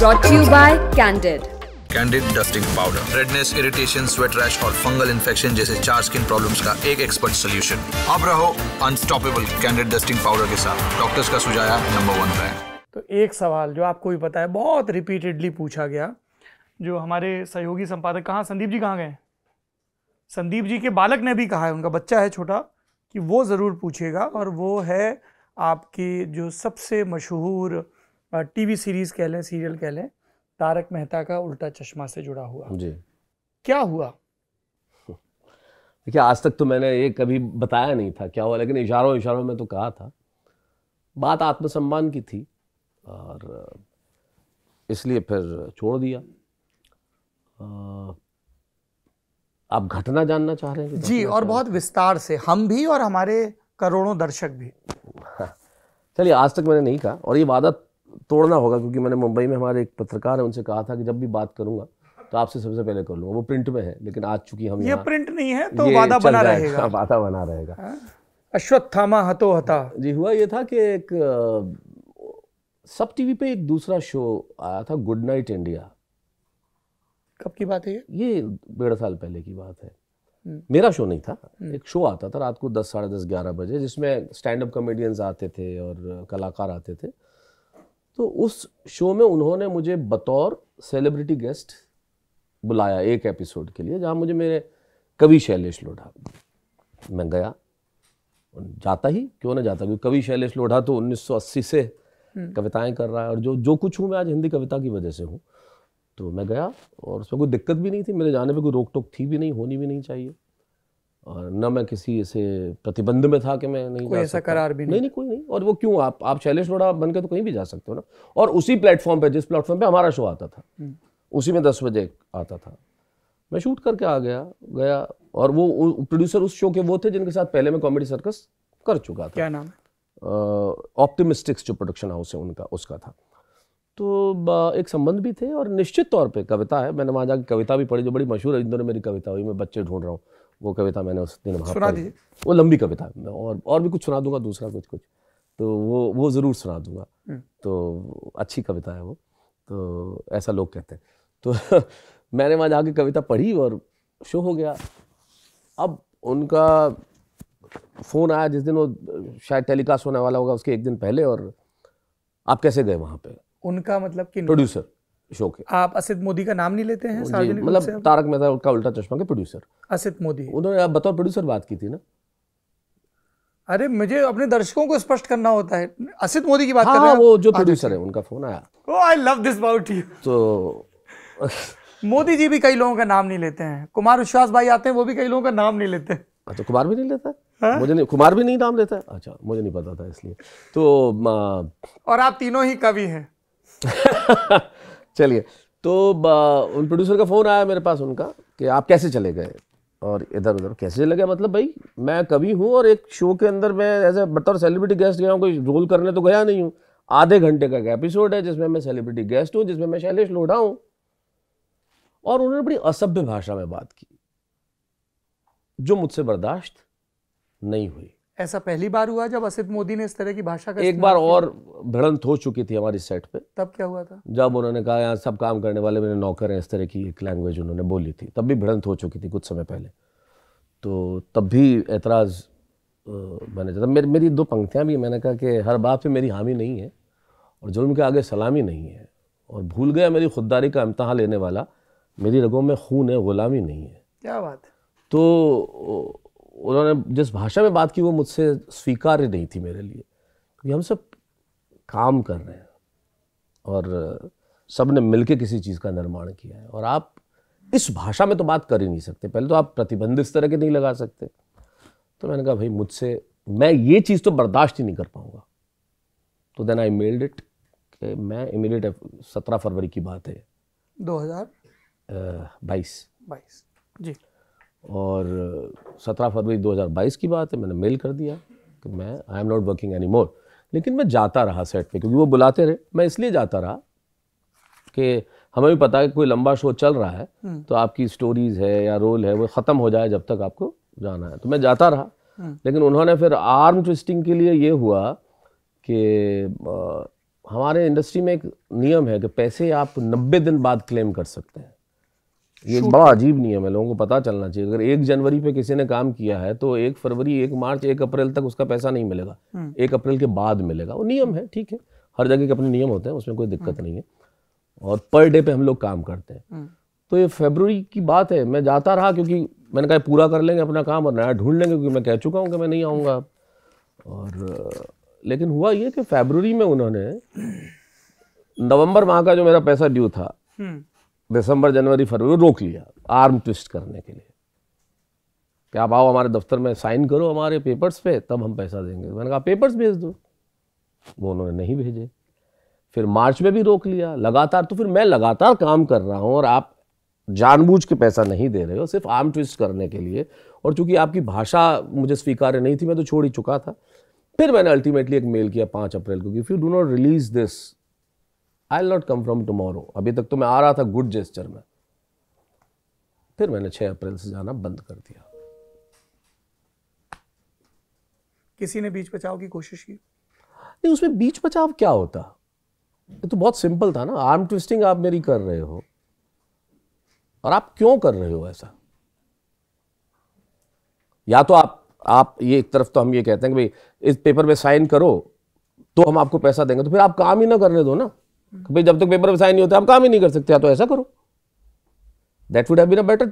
to you by Candid. Candid Dusting Powder. Redness, irritation, sweat rash और fungal infection जैसे चार skin problems का एक expert solution. अब रहो unstoppable Candid Dusting Powder के साथ Doctors का सुझाया number one ब्रांड तो एक सवाल जो आपको भी पता है बहुत repeatedly पूछा गया जो हमारे सहयोगी संपादक कहाँ संदीप जी कहाँ गए संदीप जी के बालक ने भी कहा है उनका बच्चा है छोटा कि वो ज़रूर पूछेगा और वो है आपकी जो सबसे मशहूर टीवी सीरीज कह लें सीरियल कह लें तारक मेहता का उल्टा चश्मा से जुड़ा हुआ जी क्या हुआ देखिए आज तक तो मैंने ये कभी बताया नहीं था क्या हुआ लेकिन इशारों इशारों में तो कहा था बात आत्मसम्मान की थी और इसलिए फिर छोड़ दिया आप घटना जानना चाह रहे हैं जी और बहुत विस्तार से हम भी और हमारे करोड़ों दर्शक भी चलिए आज तक मैंने नहीं कहा और ये वादा तोड़ना होगा क्योंकि मैंने मुंबई में हमारे एक पत्रकार है उनसे कहा था कि जब भी बात करूंगा तो आपसे सबसे पहले कर लूंगा वो प्रिंट में है लेकिन आज चुकी हम ये प्रिंट नहीं है तो हाँ, वादा बना रहेगा वादा हाँ। बना रहेगा अश्वत्थामा हतो हता जी हुआ ये था कि एक सब टीवी पे एक दूसरा शो आया था गुड नाइट इंडिया कब की बात है ये ये डेढ़ साल पहले की बात है हम्म। मेरा शो नहीं था हम्म। एक शो आता था रात को दस साढ़े दस ग्यारह बजे जिसमें स्टैंड अप कॉमेडियंस आते थे और कलाकार आते थे तो उस शो में उन्होंने मुझे बतौर सेलिब्रिटी गेस्ट बुलाया एक एपिसोड के लिए जहाँ मुझे मेरे कवि शैलेश लोढ़ा मैं गया जाता ही क्यों ना जाता क्योंकि कवि शैलेश लोढ़ा तो 1980 से हम्म। कविताएं कर रहा है और जो जो कुछ हूँ मैं आज हिंदी कविता की वजह से हूँ तो मैं गया और उसमें कोई दिक्कत भी नहीं थी मेरे जाने पर कोई रोक टोक थी भी नहीं होनी भी नहीं चाहिए और न मैं किसी ऐसे प्रतिबंध में था कि मैं नहीं कोई ऐसा करार भी नहीं नहीं, नहीं कोई नहीं और वो क्यों आप आप शैलेश बड़ा बन के तो कहीं भी जा सकते हो ना और उसी प्लेटफॉर्म पे जिस प्लेटफॉर्म पे हमारा शो आता था हम्म। उसी में दस बजे आता था मैं शूट करके आ गया गया और वो प्रोड्यूसर उस शो के वो थे जिनके साथ पहले मैं कॉमेडी सर्कस कर चुका था क्या नाम ऑप्टिमिस्टिक्स जो प्रोडक्शन हाउस है उनका उसका था तो एक संबंध भी थे और निश्चित तौर पे कविता है मैंने वहाँ जाकर कविता भी पढ़ी जो बड़ी मशहूर है इंदौर मेरी कविता हुई मैं बच्चे ढूंढ रहा हूँ वो कविता मैंने उस दिन वहाँ सुना दीजिए वो लंबी कविता और और भी कुछ सुना दूंगा दूसरा कुछ कुछ तो वो वो ज़रूर सुना दूंगा हम्म। तो अच्छी कविता है वो तो ऐसा लोग कहते हैं तो मैंने वहाँ जाके कविता पढ़ी और शो हो गया अब उनका फ़ोन आया जिस दिन वो शायद टेलीकास्ट होने वाला होगा उसके एक दिन पहले और आप कैसे गए वहाँ पे उनका मतलब कि प्रोड्यूसर शौक है आप असित मोदी का नाम नहीं लेते हैं मतलब तारक मेहता का उल्टा चश्मा के प्रोड्यूसर असित मोदी उन्होंने आप बतौर प्रोड्यूसर बात की थी ना अरे मुझे अपने दर्शकों को स्पष्ट करना होता है असित मोदी की बात हाँ, कर रहे हैं हाँ, वो जो प्रोड्यूसर है उनका फोन आया I love this about you तो मोदी जी भी कई लोगों का नाम नहीं लेते हैं कुमार विश्वास भाई आते हैं वो भी कई लोगों का नाम नहीं लेते तो कुमार भी नहीं लेता है हाँ? मुझे नहीं कुमार भी नहीं नाम लेता है अच्छा मुझे नहीं पता था इसलिए तो और आप तीनों ही कवि हैं चलिए तो उन प्रोड्यूसर का फ़ोन आया मेरे पास उनका कि आप कैसे चले गए और इधर उधर कैसे चले गए मतलब भाई मैं कभी हूँ और एक शो के अंदर मैं एज ए बतौर सेलिब्रिटी गेस्ट गया हूँ कोई रोल करने तो गया नहीं हूँ आधे घंटे का एपिसोड है जिसमें मैं सेलिब्रिटी गेस्ट हूँ जिसमें मैं शैलेश लोढ़ा हूँ और उन्होंने बड़ी असभ्य भाषा में बात की जो मुझसे बर्दाश्त नहीं हुई ऐसा पहली बार हुआ जब असित मोदी ने इस तरह की भाषा का एक बार और भिड़ंत हो चुकी थी हमारी सेट पे तब क्या हुआ था जब उन्होंने कहा यहाँ सब काम करने वाले मेरे नौकर हैं इस तरह की एक लैंग्वेज उन्होंने बोली थी तब भी भिड़ंत हो चुकी थी कुछ समय पहले तो तब भी एतराज़ मैंने चाहता मेरी मेरी दो पंक्तियाँ भी मैंने कहा कि हर बात पर मेरी हामी नहीं है और जुर्म के आगे सलामी नहीं है और भूल गया मेरी खुददारी का अमतहा लेने वाला मेरी रगों में खून है ग़ुलामी नहीं है क्या बात है तो उन्होंने जिस भाषा में बात की वो मुझसे स्वीकार्य नहीं थी मेरे लिए क्योंकि हम सब काम कर रहे हैं और सब ने मिल किसी चीज़ का निर्माण किया है और आप इस भाषा में तो बात कर ही नहीं सकते पहले तो आप प्रतिबंध इस तरह के नहीं लगा सकते तो मैंने कहा भाई मुझसे मैं ये चीज़ तो बर्दाश्त ही नहीं कर पाऊँगा तो देन आई मेल्ड इट कि मैं इमीडिएट सत्रह फरवरी की बात है दो हज़ार बाईस बाईस जी और सत्रह फरवरी 2022 की बात है मैंने मेल कर दिया कि मैं I am not working any more लेकिन मैं जाता रहा सेट पे क्योंकि वो बुलाते रहे मैं इसलिए जाता रहा कि हमें भी पता है कोई लंबा शो चल रहा है हम्म। तो आपकी स्टोरीज है या रोल है वो ख़त्म हो जाए जब तक आपको जाना है तो मैं जाता रहा हम्म। लेकिन उन्होंने फिर आर्म ट्विस्टिंग के लिए ये हुआ कि हमारे इंडस्ट्री में एक नियम है कि पैसे आप नब्बे दिन बाद क्लेम कर सकते हैं ये बड़ा अजीब नियम है लोगों को पता चलना चाहिए अगर एक जनवरी पे किसी ने काम किया है तो एक फरवरी एक मार्च एक अप्रैल तक उसका पैसा नहीं मिलेगा हम्म। एक अप्रैल के बाद मिलेगा वो नियम है ठीक है हर जगह के अपने नियम होते हैं उसमें कोई दिक्कत हम्म। नहीं है और पर डे पे हम लोग काम करते हैं हम्म। तो ये फेबररी की बात है मैं जाता रहा क्योंकि मैंने कहा पूरा कर लेंगे अपना काम और नया ढूंढ लेंगे क्योंकि मैं कह चुका हूँ कि मैं नहीं आऊँगा और लेकिन हुआ ये कि फेबररी में उन्होंने नवंबर माह का जो मेरा पैसा ड्यू था दिसंबर जनवरी फरवरी रोक लिया आर्म ट्विस्ट करने के लिए कि आप आओ हमारे दफ्तर में साइन करो हमारे पेपर्स पे तब हम पैसा देंगे मैंने कहा पेपर्स भेज दो वो उन्होंने नहीं भेजे फिर मार्च में भी रोक लिया लगातार तो फिर मैं लगातार काम कर रहा हूँ और आप जानबूझ के पैसा नहीं दे रहे हो सिर्फ आर्म ट्विस्ट करने के लिए और चूंकि आपकी भाषा मुझे स्वीकार्य नहीं थी मैं तो छोड़ ही चुका था फिर मैंने अल्टीमेटली एक मेल किया पाँच अप्रैल को कि if you do not release this I not come from tomorrow अभी तक तो मैं आ रहा था गुड जेस्टर में फिर मैंने 6 अप्रैल से जाना बंद कर दिया किसी ने बीच बचाव की कोशिश की नहीं उसमें बीच बचाव क्या होता ये तो बहुत सिंपल था ना आर्म ट्विस्टिंग आप मेरी कर रहे हो और आप क्यों कर रहे हो ऐसा या तो आप आप ये एक तरफ तो हम ये कहते हैं कि भाई इस पेपर में साइन करो तो हम आपको पैसा देंगे तो फिर आप काम ही ना करने दो ना कि भाई जब तक पेपर में साइन नहीं होता हम काम ही नहीं कर सकते तो ऐसा करो that would have been a better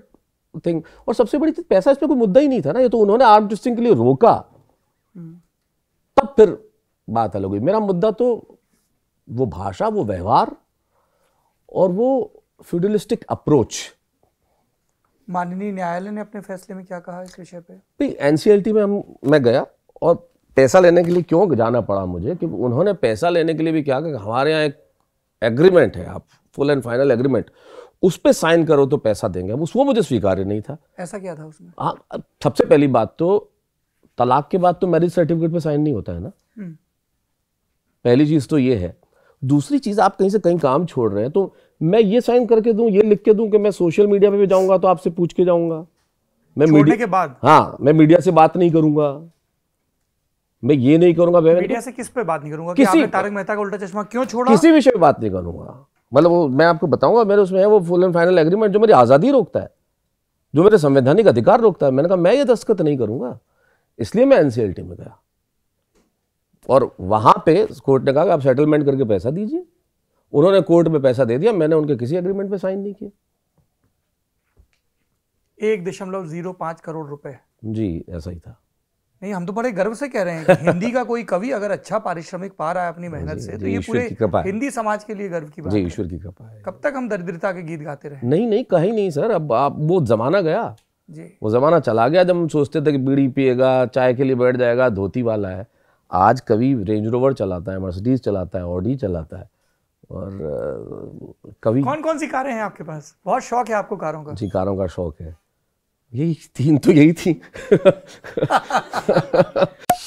thing और सबसे बड़ी चीज पैसा इसमें कोई मुद्दा ही नहीं था ना ये तो उन्होंने आर्म ट्विस्टिंग के लिए रोका तब फिर बात अलग हुई मेरा मुद्दा तो वो भाषा वो व्यवहार और वो फ्यूडलिस्टिक अप्रोच माननीय न्यायालय ने अपने फैसले में क्या कहा इस विषय पे भाई एनसीएलटी में हम मैं गया और पैसा लेने के लिए क्यों जाना पड़ा मुझे कि उन्होंने पैसा लेने के लिए भी क्या कहा हमारे यहाँ एक एग्रीमेंट है आप फुल एंड फाइनल एग्रीमेंट उस पर साइन करो तो पैसा देंगे अब उस वो मुझे स्वीकार्य नहीं था ऐसा क्या था उसमें हाँ सबसे पहली बात तो तलाक के बाद तो मैरिज सर्टिफिकेट पे साइन नहीं होता है ना हम्म। पहली चीज़ तो ये है दूसरी चीज़ आप कहीं से कहीं काम छोड़ रहे हैं तो मैं ये साइन करके दूं ये लिख के दूं कि मैं सोशल मीडिया पे भी जाऊंगा तो आपसे पूछ के जाऊंगा मैं मीडिया के बाद हाँ मैं मीडिया से बात नहीं करूंगा मैं ये नहीं करूंगा मीडिया से किस पे बात नहीं करूंगा किसी कि तारक मेहता का उल्टा चश्मा क्यों छोड़ा किसी विषय पे बात नहीं करूंगा मतलब वो मैं आपको बताऊंगा मेरे उसमें है वो फुल एंड फाइनल एग्रीमेंट जो मेरी आज़ादी रोकता है जो मेरे संवैधानिक अधिकार रोकता है मैंने कहा मैं ये दस्तखत नहीं करूंगा इसलिए मैं एनसीएलटी में गया और वहां पे कोर्ट ने कहा कि आप सेटलमेंट करके पैसा दीजिए उन्होंने कोर्ट में पैसा दे दिया मैंने उनके किसी एग्रीमेंट पे साइन नहीं किया एक दशमलव जीरो पांच करोड़ रुपए जी ऐसा ही था नहीं हम तो बड़े गर्व से कह रहे हैं कि हिंदी का कोई कवि अगर अच्छा पारिश्रमिक पा रहा है अपनी मेहनत से तो ये पूरे हिंदी समाज के लिए गर्व की बात ईश्वर की कृपा है कब तक हम दरिद्रता के गीत गाते रहे नहीं नहीं कहीं नहीं सर अब आप वो जमाना गया जी वो जमाना चला गया जब हम सोचते थे कि बीड़ी पिएगा चाय के लिए बैठ जाएगा धोती वाला है आज कवि रेंज रोवर चलाता है मर्सिडीज चलाता है ऑडी चलाता है और कवि कौन कौन सी कारें हैं आपके पास बहुत शौक है आपको कारों का जी कारों का शौक है यही तीन तो यही थी